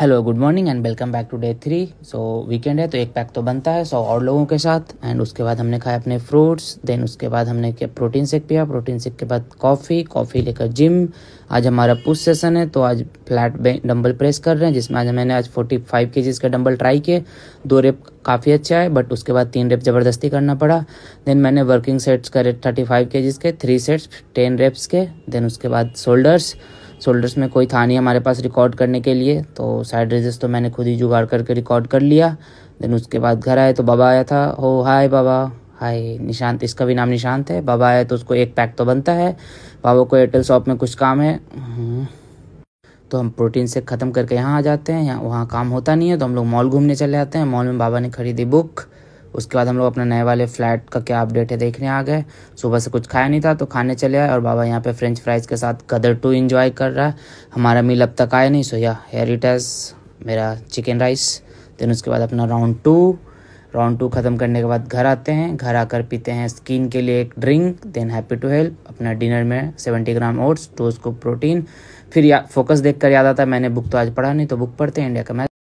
Hello good morning and welcome back to day three so weekend है तो एक pack तो बनता है सो so, और लोगों के साथ एंड उसके बाद हमने खाया अपने फ्रूट्स देन उसके बाद हमने प्रोटीन सेक पिया प्रोटीन सेक के बाद कॉफ़ी कॉफ़ी लेकर जिम आज हमारा पुश सेशन है तो आज फ्लैट डंबल प्रेस कर रहे हैं जिसमें आज मैंने आज फोर्टी फाइव के का डंबल ट्राई किए दो रेप काफ़ी अच्छा है बट उसके बाद तीन रेप ज़बरदस्ती करना पड़ा देन मैंने वर्किंग सेट्स करे थर्टी फाइव के के थ्री सेट्स टेन रेप्स के देन उसके बाद शोल्डर्स शोल्डर्स में कोई था नहीं हमारे पास रिकॉर्ड करने के लिए तो साइड रेजेस तो मैंने खुद ही जुगाड़ करके रिकॉर्ड कर लिया देन उसके बाद घर आए तो बाबा आया था हो हाय बाबा हाय निशांत इसका भी नाम निशांत है बाबा आया तो उसको एक पैक तो बनता है बाबा को एयरटेल शॉप में कुछ काम है हम्म। तो हम प्रोटीन से ख़त्म करके यहाँ आ जाते हैं यहाँ वहाँ काम होता नहीं है तो हम लोग मॉल घूमने चले जाते हैं मॉल में बाबा ने खरीदी बुक उसके बाद हम लोग अपने नए वाले फ्लैट का क्या अपडेट है देखने आ गए सुबह से कुछ खाया नहीं था तो खाने चले आए और बाबा यहाँ पे फ्रेंच फ्राइज के साथ कदर टू इन्जॉय कर रहा है हमारा मील अब तक आया नहीं सो या हेरिटेज मेरा चिकन राइस देन उसके बाद अपना राउंड टू राउंड टू ख़त्म करने के बाद घर आते हैं घर आकर पीते हैं स्किन के लिए एक drink then happy to help अपना डिनर में सेवेंटी ग्राम ओट्स टू उसको प्रोटीन फिर या फोकस देखकर याद आता है मैंने बुक तो आज पढ़ा नहीं तो बुक पढ़ते हैं इंडिया का मैच